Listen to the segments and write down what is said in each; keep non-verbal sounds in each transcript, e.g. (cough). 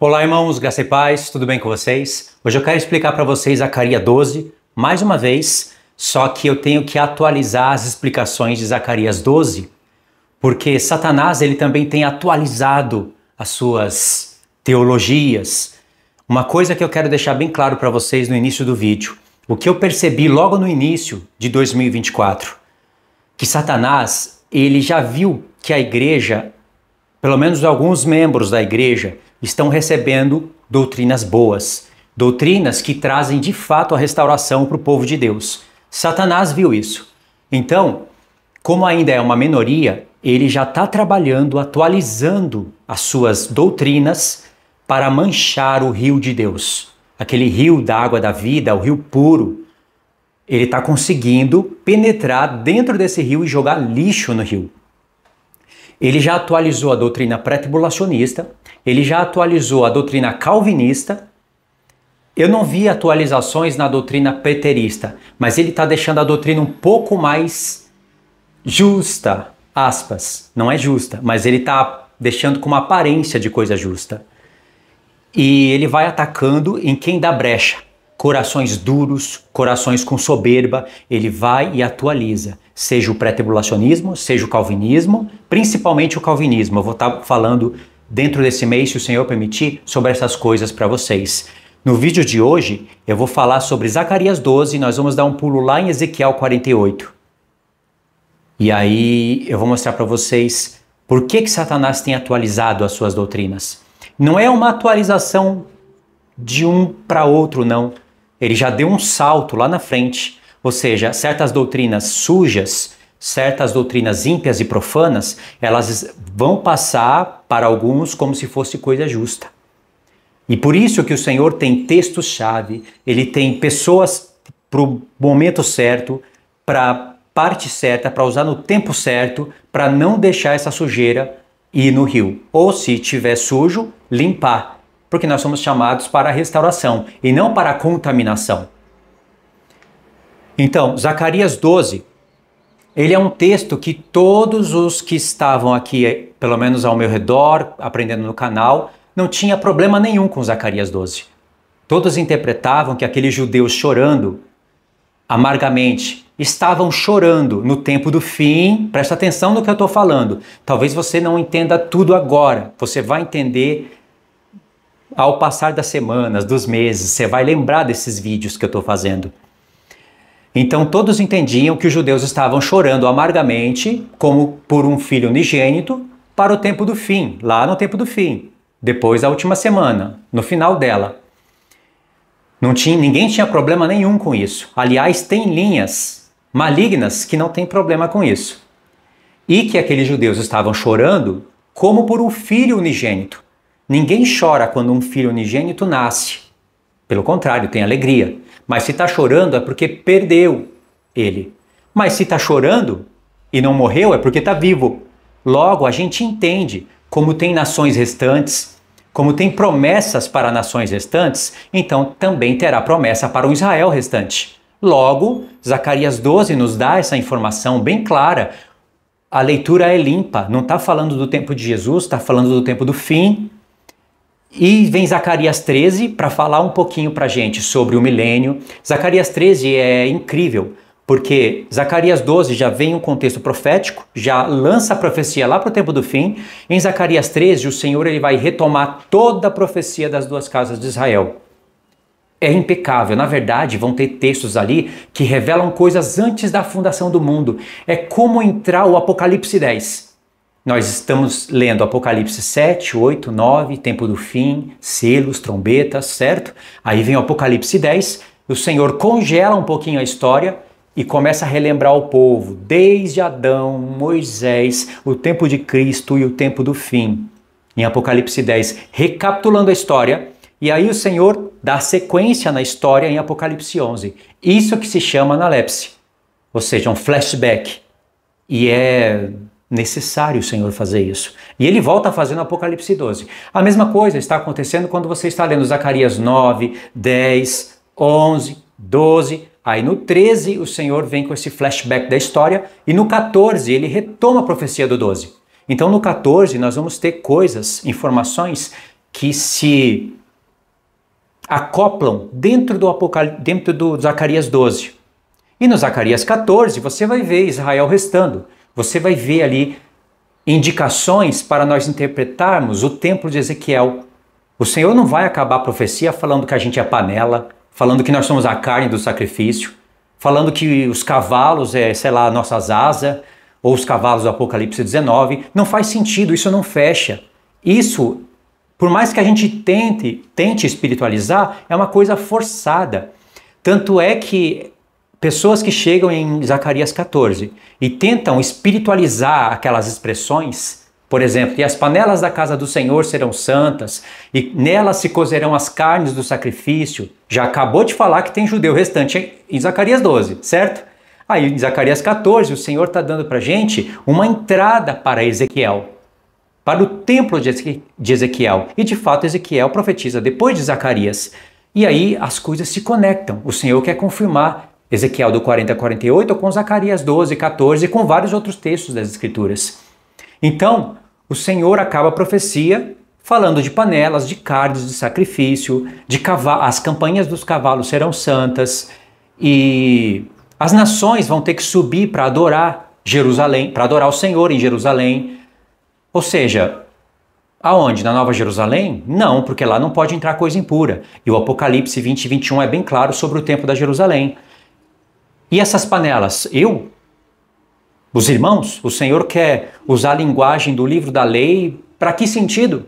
Olá, irmãos, graça e paz, tudo bem com vocês? Hoje eu quero explicar para vocês Zacarias 12, mais uma vez, só que eu tenho que atualizar as explicações de Zacarias 12, porque Satanás ele também tem atualizado as suas teologias. Uma coisa que eu quero deixar bem claro para vocês no início do vídeo, o que eu percebi logo no início de 2024, que Satanás, ele já viu que a igreja, pelo menos alguns membros da igreja, estão recebendo doutrinas boas, doutrinas que trazem de fato a restauração para o povo de Deus. Satanás viu isso. Então, como ainda é uma minoria, ele já está trabalhando, atualizando as suas doutrinas para manchar o rio de Deus. Aquele rio da água da vida, o rio puro. Ele está conseguindo penetrar dentro desse rio e jogar lixo no rio. Ele já atualizou a doutrina pré-tribulacionista, ele já atualizou a doutrina calvinista. Eu não vi atualizações na doutrina preterista, mas ele está deixando a doutrina um pouco mais justa, aspas. Não é justa, mas ele está deixando com uma aparência de coisa justa. E ele vai atacando em quem dá brecha. Corações duros, corações com soberba, ele vai e atualiza, seja o pré-tribulacionismo, seja o calvinismo, principalmente o calvinismo. Eu vou estar tá falando dentro desse mês, se o Senhor permitir, sobre essas coisas para vocês. No vídeo de hoje, eu vou falar sobre Zacarias 12 nós vamos dar um pulo lá em Ezequiel 48. E aí eu vou mostrar para vocês por que, que Satanás tem atualizado as suas doutrinas. Não é uma atualização de um para outro, não. Ele já deu um salto lá na frente. Ou seja, certas doutrinas sujas certas doutrinas ímpias e profanas, elas vão passar para alguns como se fosse coisa justa. E por isso que o Senhor tem textos-chave, ele tem pessoas para o momento certo, para a parte certa, para usar no tempo certo, para não deixar essa sujeira ir no rio. Ou se tiver sujo, limpar, porque nós somos chamados para a restauração e não para a contaminação. Então, Zacarias 12, ele é um texto que todos os que estavam aqui, pelo menos ao meu redor, aprendendo no canal, não tinha problema nenhum com Zacarias 12. Todos interpretavam que aqueles judeus chorando amargamente estavam chorando no tempo do fim. Presta atenção no que eu estou falando. Talvez você não entenda tudo agora. Você vai entender ao passar das semanas, dos meses. Você vai lembrar desses vídeos que eu estou fazendo. Então todos entendiam que os judeus estavam chorando amargamente, como por um filho unigênito, para o tempo do fim, lá no tempo do fim, depois da última semana, no final dela. Não tinha, ninguém tinha problema nenhum com isso. Aliás, tem linhas malignas que não tem problema com isso. E que aqueles judeus estavam chorando como por um filho unigênito. Ninguém chora quando um filho unigênito nasce. Pelo contrário, tem alegria. Mas se está chorando é porque perdeu ele. Mas se está chorando e não morreu é porque está vivo. Logo, a gente entende como tem nações restantes, como tem promessas para nações restantes, então também terá promessa para o Israel restante. Logo, Zacarias 12 nos dá essa informação bem clara. A leitura é limpa, não está falando do tempo de Jesus, está falando do tempo do fim, e vem Zacarias 13 para falar um pouquinho para gente sobre o milênio. Zacarias 13 é incrível, porque Zacarias 12 já vem um contexto profético, já lança a profecia lá para o tempo do fim. Em Zacarias 13, o Senhor ele vai retomar toda a profecia das duas casas de Israel. É impecável. Na verdade, vão ter textos ali que revelam coisas antes da fundação do mundo. É como entrar o Apocalipse 10. Nós estamos lendo Apocalipse 7, 8, 9, tempo do fim, selos, trombetas, certo? Aí vem o Apocalipse 10, o Senhor congela um pouquinho a história e começa a relembrar o povo, desde Adão, Moisés, o tempo de Cristo e o tempo do fim. Em Apocalipse 10, recapitulando a história, e aí o Senhor dá sequência na história em Apocalipse 11. Isso que se chama analepse, ou seja, um flashback. E é necessário o Senhor fazer isso. E ele volta a fazer no Apocalipse 12. A mesma coisa está acontecendo quando você está lendo Zacarias 9, 10, 11, 12. Aí no 13 o Senhor vem com esse flashback da história e no 14 ele retoma a profecia do 12. Então no 14 nós vamos ter coisas, informações que se acoplam dentro do Apocal... dentro do Zacarias 12. E no Zacarias 14 você vai ver Israel restando. Você vai ver ali indicações para nós interpretarmos o templo de Ezequiel. O Senhor não vai acabar a profecia falando que a gente é panela, falando que nós somos a carne do sacrifício, falando que os cavalos é, sei lá, nossas asas, ou os cavalos do Apocalipse 19. Não faz sentido, isso não fecha. Isso, por mais que a gente tente, tente espiritualizar, é uma coisa forçada. Tanto é que pessoas que chegam em Zacarias 14 e tentam espiritualizar aquelas expressões, por exemplo, e as panelas da casa do Senhor serão santas, e nelas se cozerão as carnes do sacrifício. Já acabou de falar que tem judeu restante em Zacarias 12, certo? Aí em Zacarias 14, o Senhor está dando para gente uma entrada para Ezequiel, para o templo de Ezequiel. E de fato, Ezequiel profetiza depois de Zacarias. E aí as coisas se conectam. O Senhor quer confirmar Ezequiel do 40 a 48, com Zacarias 12, 14, e com vários outros textos das Escrituras. Então, o Senhor acaba a profecia falando de panelas, de cardos de sacrifício, de as campanhas dos cavalos serão santas e as nações vão ter que subir para adorar Jerusalém, para adorar o Senhor em Jerusalém. Ou seja, aonde? Na Nova Jerusalém? Não, porque lá não pode entrar coisa impura. E o Apocalipse 20 e 21 é bem claro sobre o tempo da Jerusalém. E essas panelas? Eu? Os irmãos? O Senhor quer usar a linguagem do livro da lei? Para que sentido?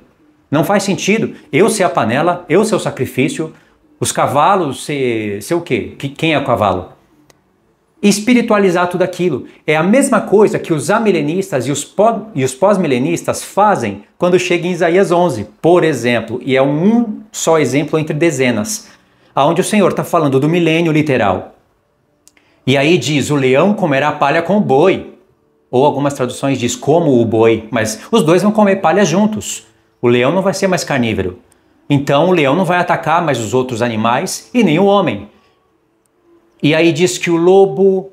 Não faz sentido. Eu ser a panela, eu ser o sacrifício, os cavalos ser, ser o quê? Quem é o cavalo? espiritualizar tudo aquilo. É a mesma coisa que os amilenistas e os, pós-milenistas fazem quando chega em Isaías 11, por exemplo, e é um só exemplo entre dezenas, aonde o Senhor está falando do milênio literal, e aí diz: o leão comerá palha com o boi. Ou algumas traduções diz como o boi, mas os dois vão comer palha juntos. O leão não vai ser mais carnívoro. Então o leão não vai atacar mais os outros animais e nem o homem. E aí diz que o lobo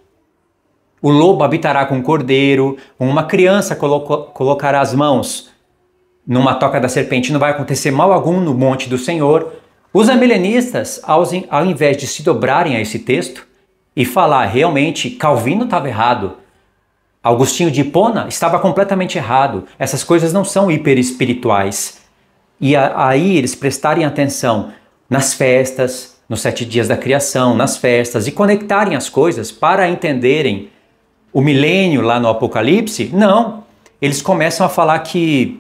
o lobo habitará com o cordeiro, uma criança colocará as mãos numa toca da serpente, não vai acontecer mal algum no monte do Senhor. Os amilenistas, ao invés de se dobrarem a esse texto, e falar realmente Calvino estava errado, Augustinho de Hipona estava completamente errado, essas coisas não são hiperespirituais. E aí eles prestarem atenção nas festas, nos sete dias da criação, nas festas, e conectarem as coisas para entenderem o milênio lá no Apocalipse, não. Eles começam a falar que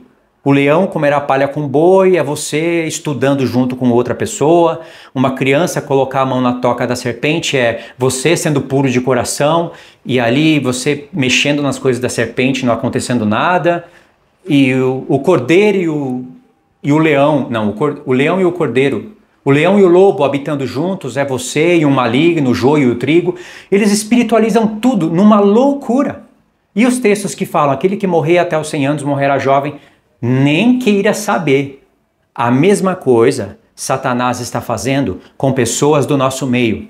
o leão comerá palha com boi, é você estudando junto com outra pessoa. Uma criança colocar a mão na toca da serpente é você sendo puro de coração e ali você mexendo nas coisas da serpente, não acontecendo nada. E o, o cordeiro e o, e o leão, não, o, cor, o leão e o cordeiro o leão e o lobo habitando juntos, é você e um maligno, o joio e o trigo. Eles espiritualizam tudo numa loucura. E os textos que falam, aquele que morrer até os 100 anos morrerá jovem, nem queira saber. A mesma coisa Satanás está fazendo com pessoas do nosso meio.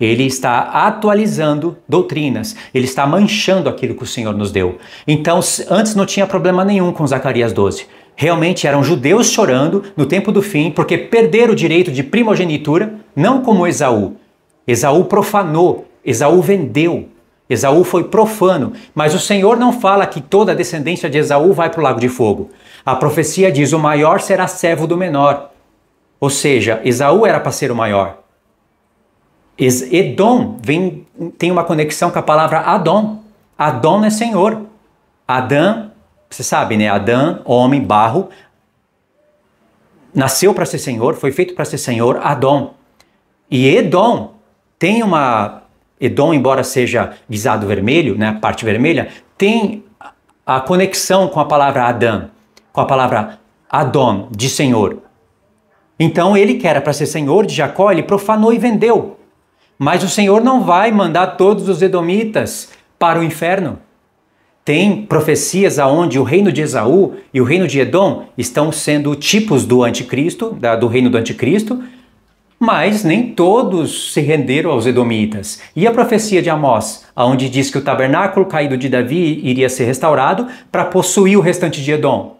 Ele está atualizando doutrinas, ele está manchando aquilo que o Senhor nos deu. Então, antes não tinha problema nenhum com Zacarias 12. Realmente eram judeus chorando no tempo do fim porque perderam o direito de primogenitura, não como Esaú. Esaú profanou, Esaú vendeu, Esaú foi profano, mas o Senhor não fala que toda a descendência de Esaú vai para o lago de fogo. A profecia diz: o maior será servo do menor. Ou seja, Esaú era para ser o maior. Edom vem, tem uma conexão com a palavra Adom. Adom é senhor. Adão, você sabe, né? Adão, homem, barro, nasceu para ser senhor, foi feito para ser senhor, Adom. E Edom tem uma. Edom, embora seja guisado vermelho, né, a parte vermelha, tem a conexão com a palavra Adão com a palavra Adon, de Senhor. Então ele, que era para ser senhor de Jacó, ele profanou e vendeu. Mas o Senhor não vai mandar todos os edomitas para o inferno. Tem profecias aonde o reino de Esaú e o reino de Edom estão sendo tipos do anticristo, da, do reino do anticristo, mas nem todos se renderam aos edomitas. E a profecia de Amós, aonde diz que o tabernáculo caído de Davi iria ser restaurado para possuir o restante de Edom.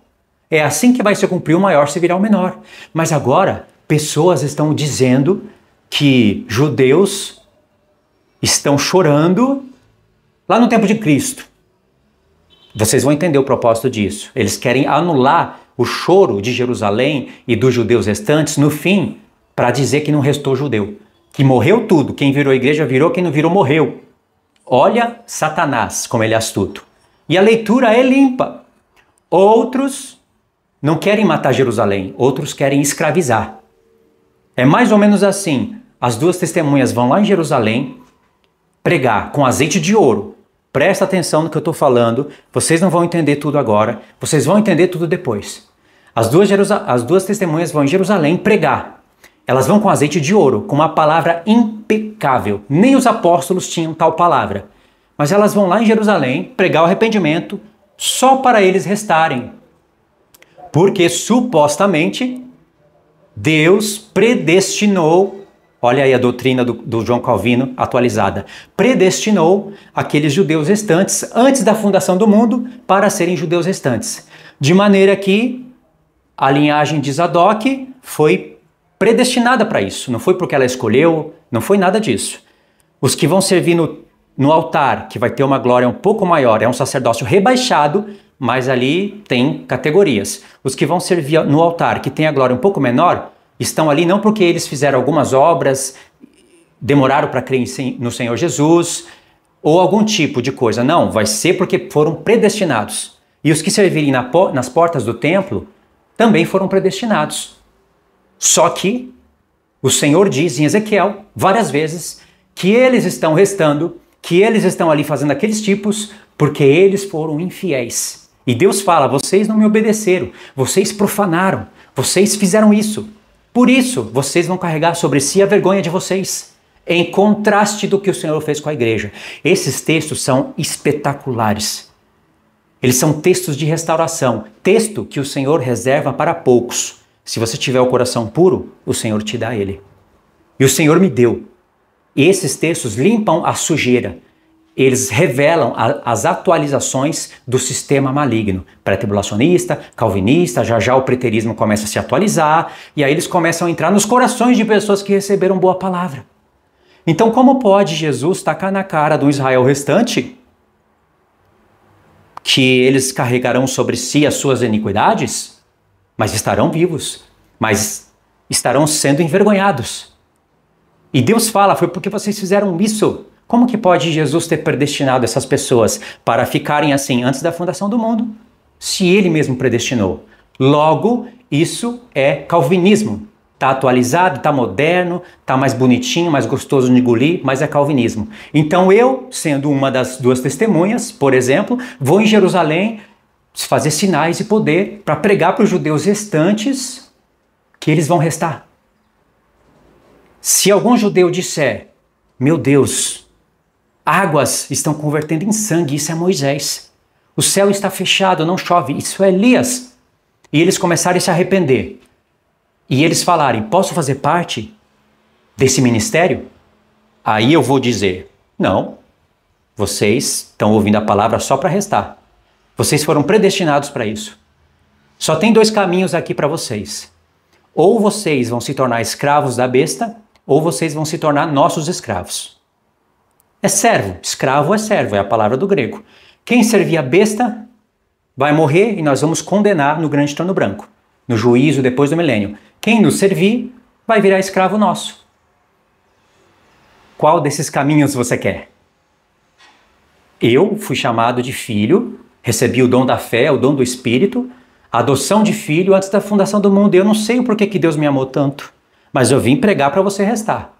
É assim que vai se cumprir o maior se virar o menor. Mas agora, pessoas estão dizendo que judeus estão chorando lá no tempo de Cristo. Vocês vão entender o propósito disso. Eles querem anular o choro de Jerusalém e dos judeus restantes no fim, para dizer que não restou judeu. Que morreu tudo. Quem virou igreja virou, quem não virou morreu. Olha Satanás como ele é astuto. E a leitura é limpa. Outros não querem matar Jerusalém, outros querem escravizar. É mais ou menos assim: as duas testemunhas vão lá em Jerusalém pregar com azeite de ouro. Presta atenção no que eu estou falando, vocês não vão entender tudo agora, vocês vão entender tudo depois. As duas, as duas testemunhas vão em Jerusalém pregar. Elas vão com azeite de ouro, com uma palavra impecável. Nem os apóstolos tinham tal palavra. Mas elas vão lá em Jerusalém pregar o arrependimento só para eles restarem porque supostamente Deus predestinou, olha aí a doutrina do, do, João Calvino atualizada, predestinou aqueles judeus restantes antes da fundação do mundo para serem judeus restantes. De maneira que a linhagem de Zadok foi predestinada para isso, não foi porque ela escolheu, não foi nada disso. Os que vão servir no, no altar, que vai ter uma glória um pouco maior, é um sacerdócio rebaixado, mas ali tem categorias. Os que vão servir no altar, que tem a glória um pouco menor, estão ali não porque eles fizeram algumas obras, demoraram para crer no Senhor Jesus, ou algum tipo de coisa. Não, vai ser porque foram predestinados. E os que servirem na po nas portas do templo também foram predestinados. Só que o Senhor diz em Ezequiel várias vezes que eles estão restando, que eles estão ali fazendo aqueles tipos, porque eles foram infiéis. E Deus fala: vocês não me obedeceram, vocês profanaram, vocês fizeram isso. Por isso, vocês vão carregar sobre si a vergonha de vocês, em contraste do que o Senhor fez com a igreja. Esses textos são espetaculares. Eles são textos de restauração, texto que o Senhor reserva para poucos. Se você tiver o coração puro, o Senhor te dá ele. E o Senhor me deu. E esses textos limpam a sujeira, eles revelam a, as atualizações do sistema maligno, pré-tribulacionista, calvinista, já já o preterismo começa a se atualizar, e aí eles começam a entrar nos corações de pessoas que receberam boa palavra. Então, como pode Jesus tacar na cara do Israel restante que eles carregarão sobre si as suas iniquidades, mas estarão vivos, mas estarão sendo envergonhados? E Deus fala: foi porque vocês fizeram isso como que pode Jesus ter predestinado essas pessoas para ficarem assim antes da fundação do mundo, se ele mesmo predestinou? Logo, isso é calvinismo. Tá atualizado, tá moderno, tá mais bonitinho, mais gostoso de engolir, mas é calvinismo. Então eu, sendo uma das duas testemunhas, por exemplo, vou em Jerusalém fazer sinais e poder para pregar para os judeus restantes que eles vão restar. Se algum judeu disser: "Meu Deus, Águas estão convertendo em sangue, isso é Moisés. O céu está fechado, não chove, isso é Elias. E eles começarem a se arrepender. E eles falarem: Posso fazer parte desse ministério? Aí eu vou dizer: Não, vocês estão ouvindo a palavra só para restar. Vocês foram predestinados para isso. Só tem dois caminhos aqui para vocês. Ou vocês vão se tornar escravos da besta, ou vocês vão se tornar nossos escravos é servo. Escravo é servo, é a palavra do grego. Quem servir a besta vai morrer e nós vamos condenar no grande trono branco, no juízo depois do milênio. Quem nos servir vai virar escravo nosso. Qual desses caminhos você quer? Eu fui chamado de filho, recebi o dom da fé, o dom do espírito, adoção de filho antes da fundação do mundo. Eu não sei o porquê que Deus me amou tanto, mas eu vim pregar para você restar.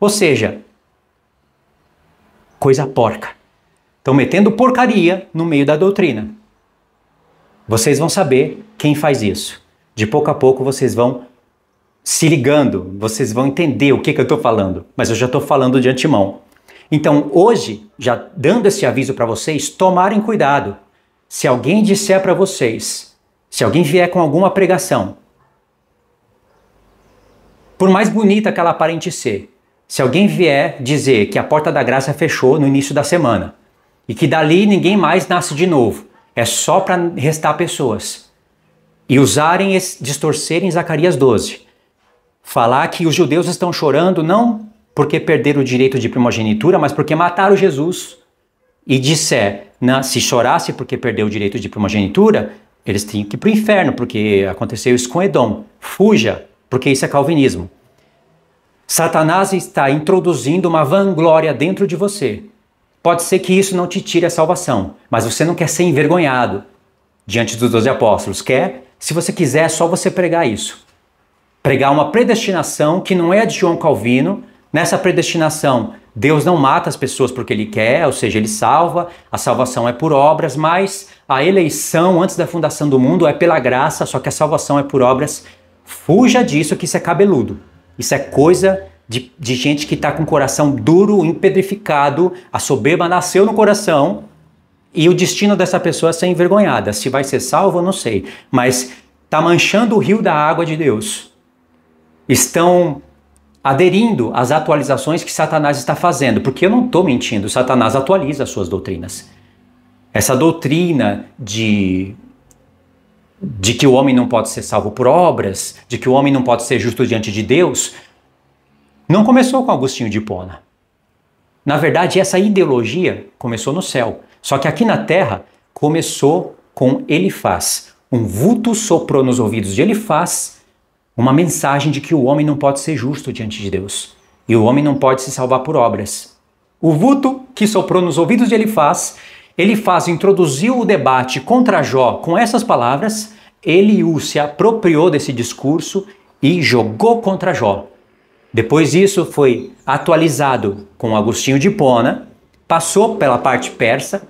Ou seja, coisa porca. Estão metendo porcaria no meio da doutrina. Vocês vão saber quem faz isso. De pouco a pouco vocês vão se ligando, vocês vão entender o que, que eu estou falando, mas eu já estou falando de antemão. Então, hoje, já dando esse aviso para vocês, tomarem cuidado. Se alguém disser para vocês, se alguém vier com alguma pregação, por mais bonita que ela aparente ser, se alguém vier dizer que a porta da graça fechou no início da semana e que dali ninguém mais nasce de novo, é só para restar pessoas e usarem, distorcerem Zacarias 12, falar que os judeus estão chorando não porque perderam o direito de primogenitura, mas porque mataram Jesus e disser, se chorasse porque perdeu o direito de primogenitura, eles tinham que ir para o inferno, porque aconteceu isso com Edom. Fuja, porque isso é calvinismo. Satanás está introduzindo uma vanglória dentro de você. Pode ser que isso não te tire a salvação, mas você não quer ser envergonhado diante dos doze apóstolos. Quer? Se você quiser, é só você pregar isso. Pregar uma predestinação que não é a de João Calvino. Nessa predestinação, Deus não mata as pessoas porque ele quer, ou seja, ele salva, a salvação é por obras, mas a eleição antes da fundação do mundo é pela graça, só que a salvação é por obras. Fuja disso que isso é cabeludo. Isso é coisa de, de gente que está com o coração duro, impedrificado, a soberba nasceu no coração e o destino dessa pessoa é ser envergonhada. Se vai ser salvo, eu não sei. Mas está manchando o rio da água de Deus. Estão aderindo às atualizações que Satanás está fazendo, porque eu não estou mentindo, Satanás atualiza as suas doutrinas. Essa doutrina de de que o homem não pode ser salvo por obras, de que o homem não pode ser justo diante de Deus, não começou com Agostinho de Hipona. Na verdade, essa ideologia começou no céu. Só que aqui na terra começou com Elifaz. Um vulto soprou nos ouvidos de Elifaz uma mensagem de que o homem não pode ser justo diante de Deus e o homem não pode se salvar por obras. O vulto que soprou nos ouvidos de Elifaz, Elifaz introduziu o debate contra Jó com essas palavras Eliú se apropriou desse discurso e jogou contra Jó. Depois disso foi atualizado com Agostinho de Hipona, passou pela parte persa,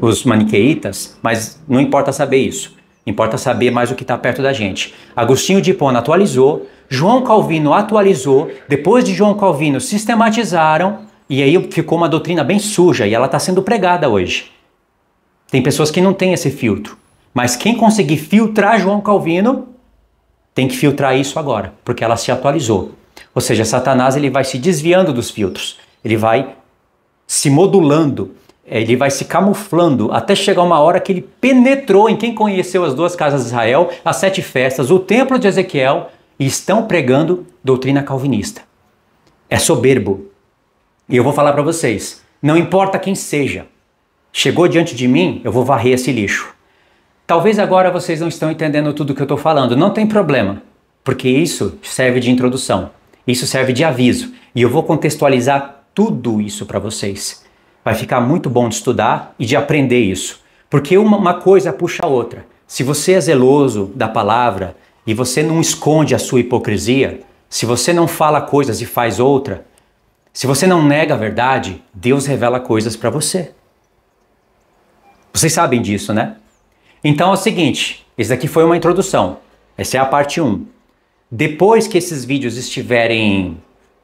os maniqueitas, mas não importa saber isso. Importa saber mais o que está perto da gente. Agostinho de Hipona atualizou, João Calvino atualizou, depois de João Calvino sistematizaram, e aí ficou uma doutrina bem suja e ela está sendo pregada hoje. Tem pessoas que não têm esse filtro. Mas quem conseguir filtrar João Calvino tem que filtrar isso agora, porque ela se atualizou. Ou seja, Satanás ele vai se desviando dos filtros, ele vai se modulando, eh, ele vai se camuflando até chegar uma hora que ele penetrou em quem conheceu as duas casas de Israel, as sete festas, o templo de Ezequiel e estão pregando doutrina calvinista. É soberbo. E eu vou falar para vocês, não importa quem seja, chegou diante de mim, eu vou varrer esse lixo. Talvez agora vocês não estão entendendo tudo que eu estou falando, não tem problema, porque isso serve de introdução, isso serve de aviso, e eu vou contextualizar tudo isso para vocês. Vai ficar muito bom de estudar e de aprender isso, porque uma, uma coisa puxa a outra. Se você é zeloso da palavra e você não esconde a sua hipocrisia, se você não fala coisas e faz outra, se você não nega a verdade, Deus revela coisas para você. Vocês sabem disso, né? Então é o seguinte, esse daqui foi uma introdução. Essa é a parte 1. Depois que esses vídeos estiverem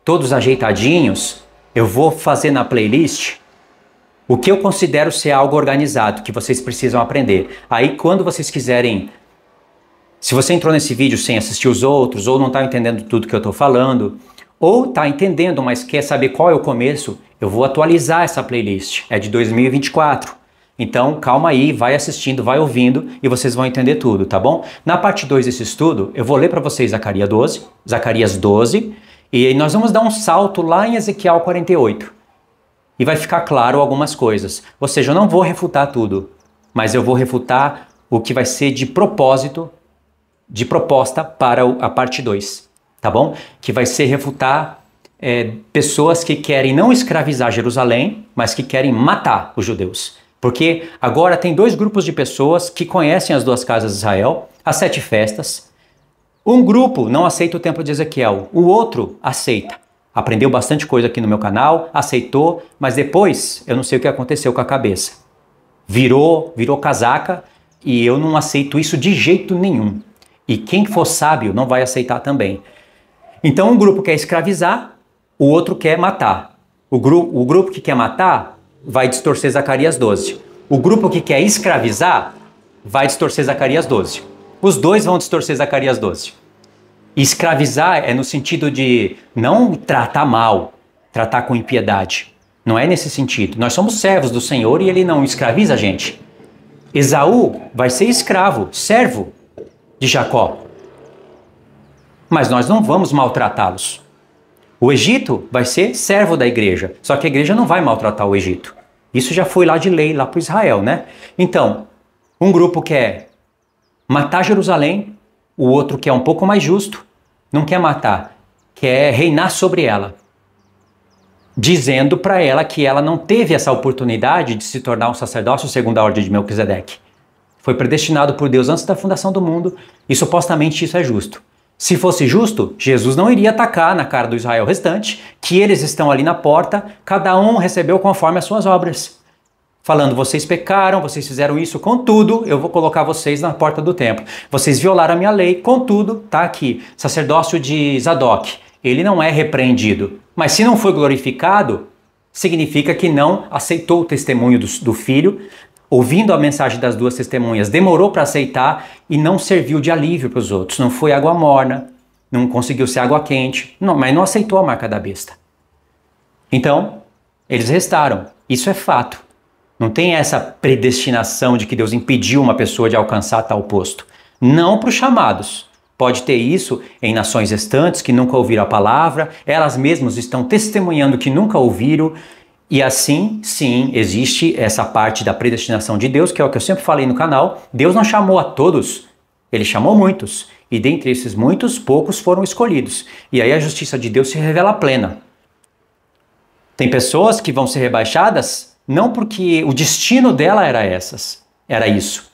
todos ajeitadinhos, eu vou fazer na playlist o que eu considero ser algo organizado que vocês precisam aprender. Aí quando vocês quiserem se você entrou nesse vídeo sem assistir os outros, ou não está entendendo tudo que eu estou falando, ou está entendendo, mas quer saber qual é o começo, eu vou atualizar essa playlist. É de 2024. Então, calma aí, vai assistindo, vai ouvindo e vocês vão entender tudo, tá bom? Na parte 2 desse estudo, eu vou ler para vocês Zacarias 12, Zacarias 12, e nós vamos dar um salto lá em Ezequiel 48. E vai ficar claro algumas coisas. Ou seja, eu não vou refutar tudo, mas eu vou refutar o que vai ser de propósito, de proposta para a parte 2, tá bom? Que vai ser refutar é, pessoas que querem não escravizar Jerusalém, mas que querem matar os judeus. Porque agora tem dois grupos de pessoas que conhecem as duas casas de Israel, as sete festas. Um grupo não aceita o templo de Ezequiel, o outro aceita. Aprendeu bastante coisa aqui no meu canal, aceitou, mas depois eu não sei o que aconteceu com a cabeça. Virou, virou casaca e eu não aceito isso de jeito nenhum. E quem for sábio não vai aceitar também. Então um grupo quer escravizar, o outro quer matar. O, gru o grupo que quer matar vai distorcer Zacarias 12. O grupo que quer escravizar vai distorcer Zacarias 12. Os dois vão distorcer Zacarias 12. escravizar é no sentido de não tratar mal, tratar com impiedade. Não é nesse sentido. Nós somos servos do Senhor e ele não escraviza a gente. Esaú vai ser escravo, servo de Jacó. Mas nós não vamos maltratá-los. O Egito vai ser servo da igreja, só que a igreja não vai maltratar o Egito. Isso já foi lá de lei, lá para Israel, né? Então, um grupo quer é matar Jerusalém, o outro que é um pouco mais justo, não quer matar, quer reinar sobre ela, dizendo para ela que ela não teve essa oportunidade de se tornar um sacerdócio segundo a ordem de Melquisedeque. Foi predestinado por Deus antes da fundação do mundo e supostamente isso é justo. Se fosse justo, Jesus não iria atacar na cara do Israel restante, que eles estão ali na porta, cada um recebeu conforme as suas obras. Falando, vocês pecaram, vocês fizeram isso, contudo, eu vou colocar vocês na porta do templo. Vocês violaram a minha lei, contudo, tá aqui, sacerdócio de Zadok. Ele não é repreendido. Mas se não foi glorificado, significa que não aceitou o testemunho do, do filho, ouvindo a mensagem das duas testemunhas, demorou para aceitar e não serviu de alívio para os outros. Não foi água morna, não conseguiu ser água quente, não, mas não aceitou a marca da besta. Então, eles restaram. Isso é fato. Não tem essa predestinação de que Deus impediu uma pessoa de alcançar tal posto. Não para os chamados. Pode ter isso em nações restantes que nunca ouviram a palavra, elas mesmas estão testemunhando que nunca ouviram, e assim, sim, existe essa parte da predestinação de Deus, que é o que eu sempre falei no canal. Deus não chamou a todos, ele chamou muitos. E dentre esses muitos, poucos foram escolhidos. E aí a justiça de Deus se revela plena. Tem pessoas que vão ser rebaixadas não porque o destino dela era essas, era isso.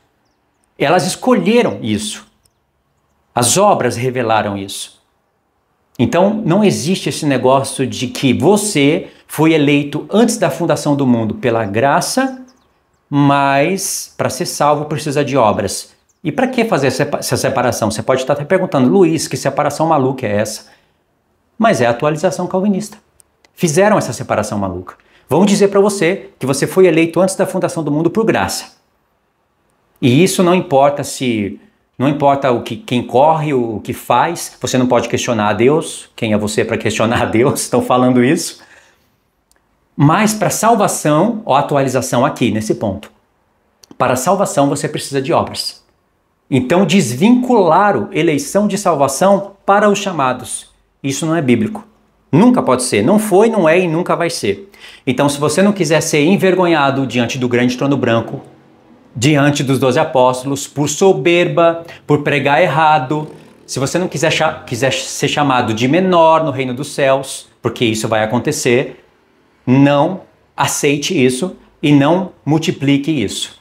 Elas escolheram isso. As obras revelaram isso. Então não existe esse negócio de que você foi eleito antes da fundação do mundo pela graça, mas para ser salvo precisa de obras. E para que fazer essa separação? Você pode estar até perguntando, Luiz, que separação maluca é essa? Mas é a atualização calvinista. Fizeram essa separação maluca. Vão dizer para você que você foi eleito antes da fundação do mundo por graça. E isso não importa se não importa o que quem corre, o que faz, você não pode questionar a Deus. Quem é você para questionar a Deus? (laughs) Estão falando isso. Mas para salvação, ó, atualização aqui nesse ponto. Para salvação você precisa de obras. Então o eleição de salvação para os chamados. Isso não é bíblico. Nunca pode ser. Não foi, não é e nunca vai ser. Então, se você não quiser ser envergonhado diante do grande trono branco, diante dos doze apóstolos, por soberba, por pregar errado, se você não quiser, quiser ser chamado de menor no reino dos céus, porque isso vai acontecer, não aceite isso e não multiplique isso.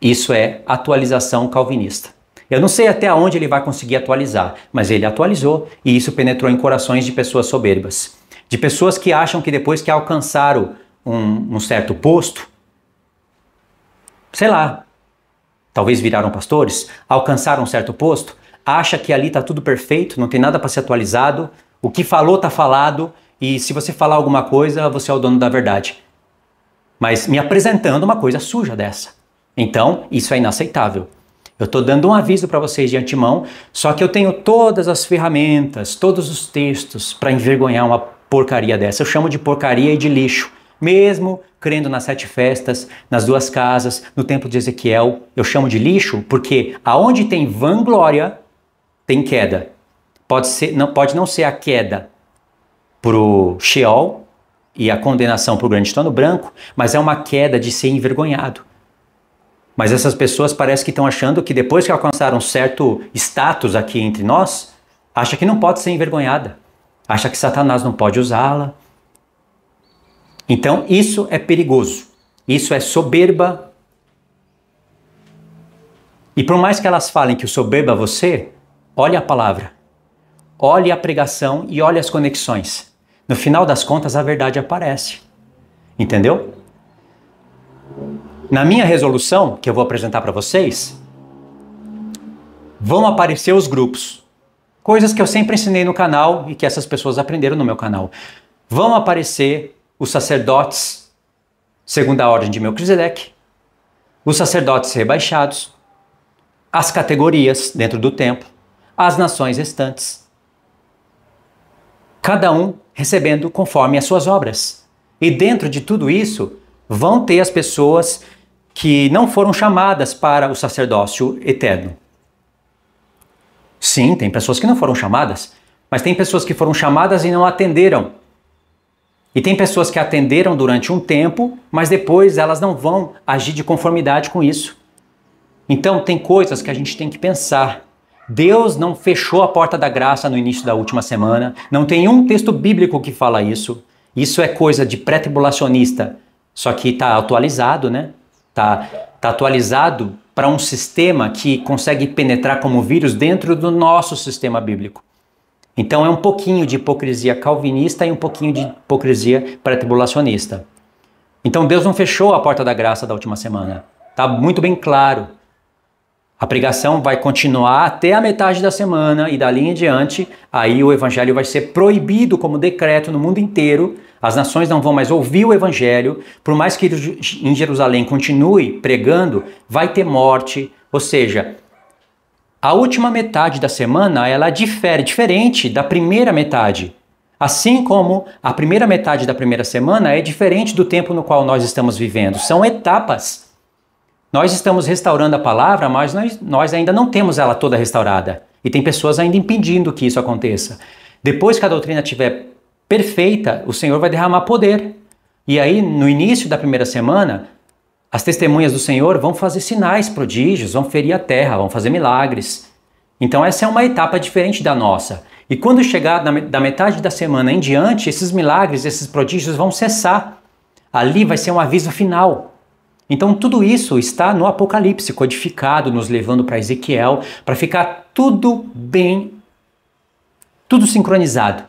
Isso é atualização calvinista. Eu não sei até onde ele vai conseguir atualizar, mas ele atualizou e isso penetrou em corações de pessoas soberbas. De pessoas que acham que depois que alcançaram um, um certo posto, sei lá, talvez viraram pastores, alcançaram um certo posto, acha que ali está tudo perfeito, não tem nada para ser atualizado, o que falou está falado, e se você falar alguma coisa, você é o dono da verdade. Mas me apresentando uma coisa suja dessa. Então, isso é inaceitável. Eu estou dando um aviso para vocês de antemão, só que eu tenho todas as ferramentas, todos os textos para envergonhar uma porcaria dessa. Eu chamo de porcaria e de lixo. Mesmo crendo nas sete festas, nas duas casas, no templo de Ezequiel, eu chamo de lixo porque aonde tem vanglória, tem queda. Pode, ser, não, pode não ser a queda, para o Sheol e a condenação para o grande trono branco, mas é uma queda de ser envergonhado. Mas essas pessoas parece que estão achando que depois que alcançaram um certo status aqui entre nós, acha que não pode ser envergonhada, acha que Satanás não pode usá-la. Então isso é perigoso, isso é soberba. E por mais que elas falem que o soberba é você, olhe a palavra, olhe a pregação e olhe as conexões. No final das contas, a verdade aparece. Entendeu? Na minha resolução, que eu vou apresentar para vocês, vão aparecer os grupos. Coisas que eu sempre ensinei no canal e que essas pessoas aprenderam no meu canal. Vão aparecer os sacerdotes, segundo a ordem de Melquisedeque, os sacerdotes rebaixados, as categorias dentro do templo, as nações restantes cada um recebendo conforme as suas obras. E dentro de tudo isso, vão ter as pessoas que não foram chamadas para o sacerdócio eterno. Sim, tem pessoas que não foram chamadas, mas tem pessoas que foram chamadas e não atenderam. E tem pessoas que atenderam durante um tempo, mas depois elas não vão agir de conformidade com isso. Então, tem coisas que a gente tem que pensar Deus não fechou a porta da graça no início da última semana, não tem um texto bíblico que fala isso. Isso é coisa de pré-tribulacionista, só que está atualizado, né? Está tá atualizado para um sistema que consegue penetrar como vírus dentro do nosso sistema bíblico. Então é um pouquinho de hipocrisia calvinista e um pouquinho de hipocrisia pré-tribulacionista. Então Deus não fechou a porta da graça da última semana. Tá muito bem claro. A pregação vai continuar até a metade da semana e dali em diante, aí o evangelho vai ser proibido como decreto no mundo inteiro. As nações não vão mais ouvir o evangelho, por mais que em Jerusalém continue pregando, vai ter morte, ou seja, a última metade da semana ela difere diferente da primeira metade. Assim como a primeira metade da primeira semana é diferente do tempo no qual nós estamos vivendo. São etapas nós estamos restaurando a palavra, mas nós, nós ainda não temos ela toda restaurada. E tem pessoas ainda impedindo que isso aconteça. Depois que a doutrina estiver perfeita, o Senhor vai derramar poder. E aí, no início da primeira semana, as testemunhas do Senhor vão fazer sinais, prodígios, vão ferir a terra, vão fazer milagres. Então, essa é uma etapa diferente da nossa. E quando chegar da metade da semana em diante, esses milagres, esses prodígios vão cessar. Ali vai ser um aviso final. Então tudo isso está no Apocalipse codificado, nos levando para Ezequiel, para ficar tudo bem, tudo sincronizado.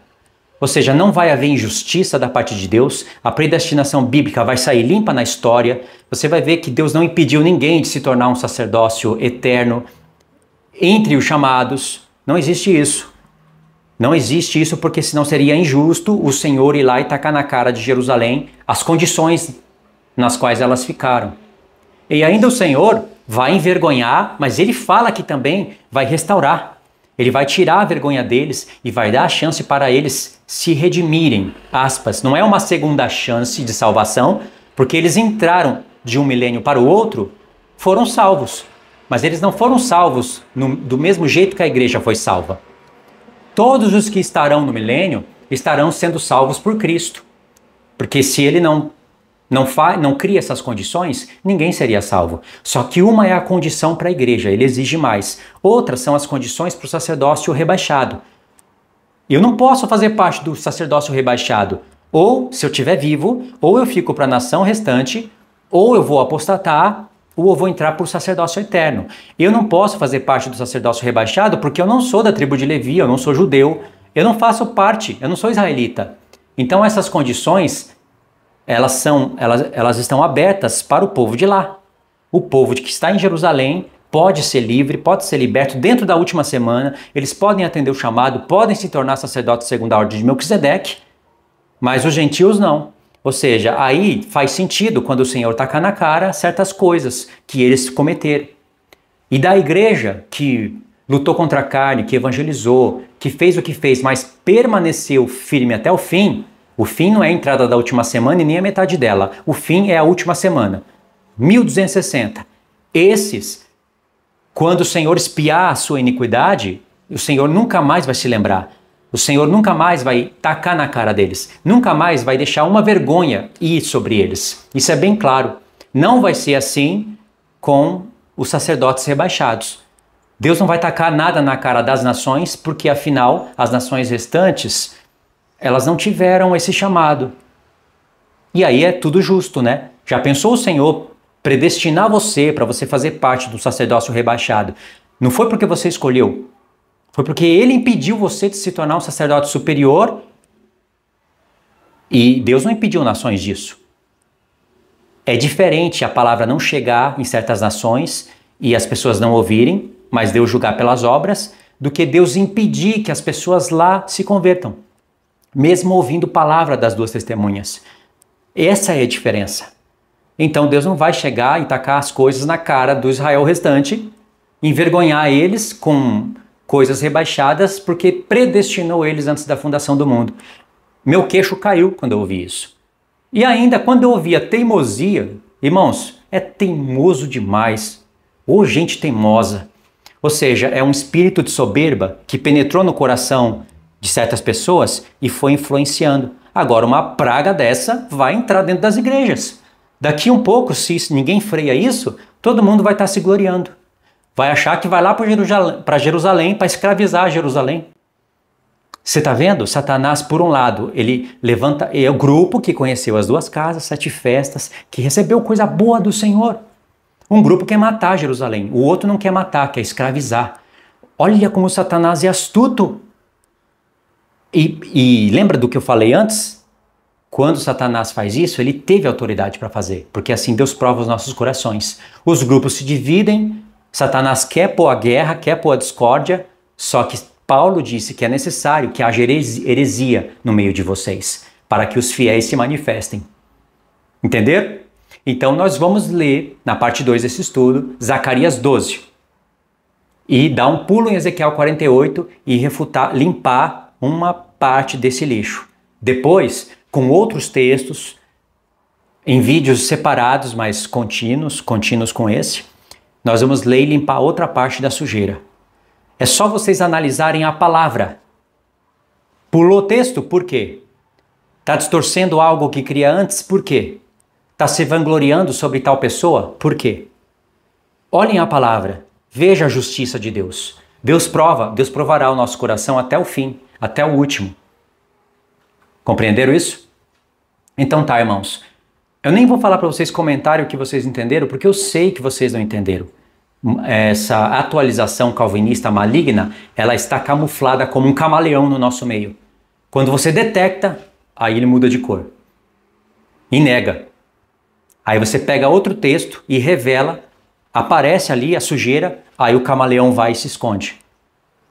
Ou seja, não vai haver injustiça da parte de Deus, a predestinação bíblica vai sair limpa na história. Você vai ver que Deus não impediu ninguém de se tornar um sacerdócio eterno entre os chamados. Não existe isso. Não existe isso porque senão seria injusto o Senhor ir lá e tacar na cara de Jerusalém as condições nas quais elas ficaram. E ainda o Senhor vai envergonhar, mas ele fala que também vai restaurar. Ele vai tirar a vergonha deles e vai dar a chance para eles se redimirem. Aspas. Não é uma segunda chance de salvação, porque eles entraram de um milênio para o outro, foram salvos. Mas eles não foram salvos no, do mesmo jeito que a igreja foi salva. Todos os que estarão no milênio estarão sendo salvos por Cristo. Porque se ele não não, faz, não cria essas condições, ninguém seria salvo. Só que uma é a condição para a igreja, ele exige mais. Outras são as condições para o sacerdócio rebaixado. Eu não posso fazer parte do sacerdócio rebaixado. Ou, se eu estiver vivo, ou eu fico para a nação restante, ou eu vou apostatar, ou eu vou entrar para o sacerdócio eterno. Eu não posso fazer parte do sacerdócio rebaixado porque eu não sou da tribo de Levi, eu não sou judeu, eu não faço parte, eu não sou israelita. Então, essas condições elas, são, elas, elas estão abertas para o povo de lá. O povo que está em Jerusalém pode ser livre, pode ser liberto dentro da última semana, eles podem atender o chamado, podem se tornar sacerdotes segundo a ordem de Melquisedeque, mas os gentios não. Ou seja, aí faz sentido quando o Senhor taca na cara certas coisas que eles cometeram. E da igreja que lutou contra a carne, que evangelizou, que fez o que fez, mas permaneceu firme até o fim, o fim não é a entrada da última semana e nem a metade dela. O fim é a última semana. 1260. Esses, quando o Senhor espiar a sua iniquidade, o Senhor nunca mais vai se lembrar. O Senhor nunca mais vai tacar na cara deles. Nunca mais vai deixar uma vergonha ir sobre eles. Isso é bem claro. Não vai ser assim com os sacerdotes rebaixados. Deus não vai tacar nada na cara das nações, porque afinal as nações restantes elas não tiveram esse chamado. E aí é tudo justo, né? Já pensou o Senhor predestinar você para você fazer parte do sacerdócio rebaixado? Não foi porque você escolheu, foi porque ele impediu você de se tornar um sacerdote superior e Deus não impediu nações disso. É diferente a palavra não chegar em certas nações e as pessoas não ouvirem, mas Deus julgar pelas obras, do que Deus impedir que as pessoas lá se convertam mesmo ouvindo palavra das duas testemunhas. Essa é a diferença. Então Deus não vai chegar e tacar as coisas na cara do Israel restante, envergonhar eles com coisas rebaixadas, porque predestinou eles antes da fundação do mundo. Meu queixo caiu quando eu ouvi isso. E ainda quando eu ouvia teimosia, irmãos, é teimoso demais. Ou gente teimosa. Ou seja, é um espírito de soberba que penetrou no coração de certas pessoas e foi influenciando. Agora, uma praga dessa vai entrar dentro das igrejas. Daqui um pouco, se ninguém freia isso, todo mundo vai estar se gloriando. Vai achar que vai lá para Jerusalém para escravizar Jerusalém. Você está vendo? Satanás, por um lado, ele levanta. É o grupo que conheceu as duas casas, sete festas, que recebeu coisa boa do Senhor. Um grupo quer matar Jerusalém, o outro não quer matar, quer escravizar. Olha como Satanás é astuto e, e lembra do que eu falei antes? Quando Satanás faz isso, ele teve autoridade para fazer, porque assim Deus prova os nossos corações. Os grupos se dividem, Satanás quer pôr a guerra, quer pôr a discórdia, só que Paulo disse que é necessário que haja heresia no meio de vocês, para que os fiéis se manifestem. Entenderam? Então nós vamos ler, na parte 2 desse estudo, Zacarias 12. E dar um pulo em Ezequiel 48 e refutar, limpar uma parte desse lixo. Depois, com outros textos, em vídeos separados, mas contínuos, contínuos com esse, nós vamos ler e limpar outra parte da sujeira. É só vocês analisarem a palavra. Pulou o texto? Por quê? Está distorcendo algo que cria antes? Por quê? Está se vangloriando sobre tal pessoa? Por quê? Olhem a palavra. Veja a justiça de Deus. Deus prova, Deus provará o nosso coração até o fim até o último. Compreenderam isso? Então tá, irmãos. Eu nem vou falar para vocês comentário que vocês entenderam, porque eu sei que vocês não entenderam. Hum, essa atualização calvinista maligna, ela está camuflada como um camaleão no nosso meio. Quando você detecta, aí ele muda de cor e nega. Aí você pega outro texto e revela, aparece ali a sujeira, aí o camaleão vai e se esconde.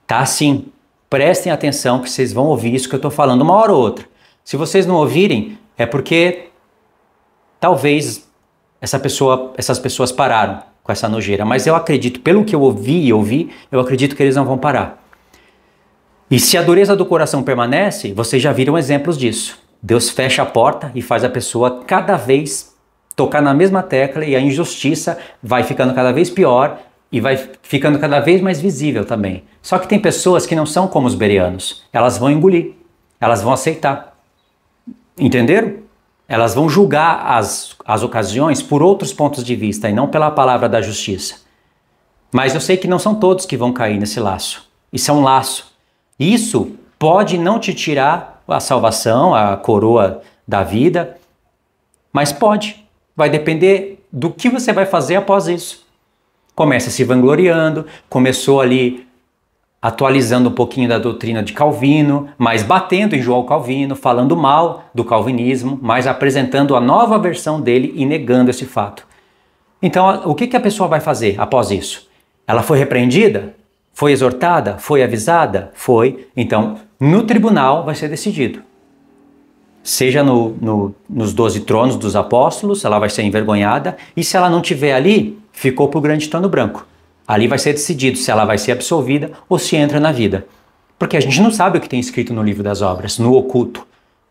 Tá assim. Prestem atenção que vocês vão ouvir isso que eu estou falando uma hora ou outra. Se vocês não ouvirem, é porque talvez essa pessoa, essas pessoas pararam com essa nojeira. Mas eu acredito, pelo que eu ouvi e ouvi, eu acredito que eles não vão parar. E se a dureza do coração permanece, vocês já viram exemplos disso. Deus fecha a porta e faz a pessoa cada vez tocar na mesma tecla e a injustiça vai ficando cada vez pior e vai ficando cada vez mais visível também. Só que tem pessoas que não são como os berianos. Elas vão engolir, elas vão aceitar. Entenderam? Elas vão julgar as, as ocasiões por outros pontos de vista e não pela palavra da justiça. Mas eu sei que não são todos que vão cair nesse laço. Isso é um laço. Isso pode não te tirar a salvação, a coroa da vida, mas pode. Vai depender do que você vai fazer após isso começa se vangloriando, começou ali atualizando um pouquinho da doutrina de Calvino, mas batendo em João Calvino, falando mal do calvinismo, mas apresentando a nova versão dele e negando esse fato. Então, o que a pessoa vai fazer após isso? Ela foi repreendida? Foi exortada? Foi avisada? Foi. Então, no tribunal vai ser decidido. Seja no, no, nos doze tronos dos apóstolos, ela vai ser envergonhada, e se ela não tiver ali, ficou para o grande trono branco. Ali vai ser decidido se ela vai ser absolvida ou se entra na vida. Porque a gente não sabe o que tem escrito no livro das obras, no oculto.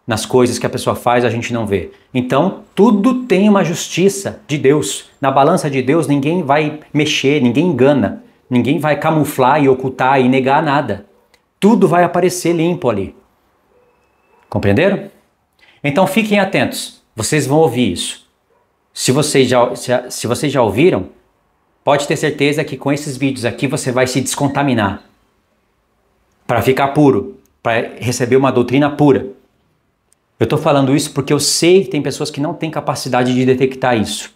Nas coisas que a pessoa faz, a gente não vê. Então, tudo tem uma justiça de Deus. Na balança de Deus, ninguém vai mexer, ninguém engana, ninguém vai camuflar e ocultar e negar nada. Tudo vai aparecer limpo ali. Compreenderam? Então, fiquem atentos. Vocês vão ouvir isso. Se vocês já, se, se vocês já ouviram, pode ter certeza que com esses vídeos aqui você vai se descontaminar para ficar puro, para receber uma doutrina pura. Eu estou falando isso porque eu sei que tem pessoas que não têm capacidade de detectar isso.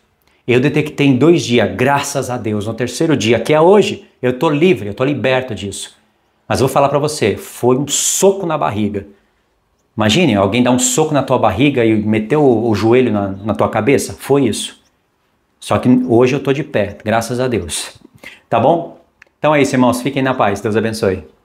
Eu detectei em dois dias, graças a Deus. No terceiro dia, que é hoje, eu estou livre, eu estou liberto disso. Mas vou falar para você, foi um soco na barriga. Imagine, alguém dar um soco na tua barriga e meter o, o joelho na, na tua cabeça. Foi isso. Só que hoje eu estou de pé, graças a Deus. Tá bom? Então é isso, irmãos. Fiquem na paz. Deus abençoe.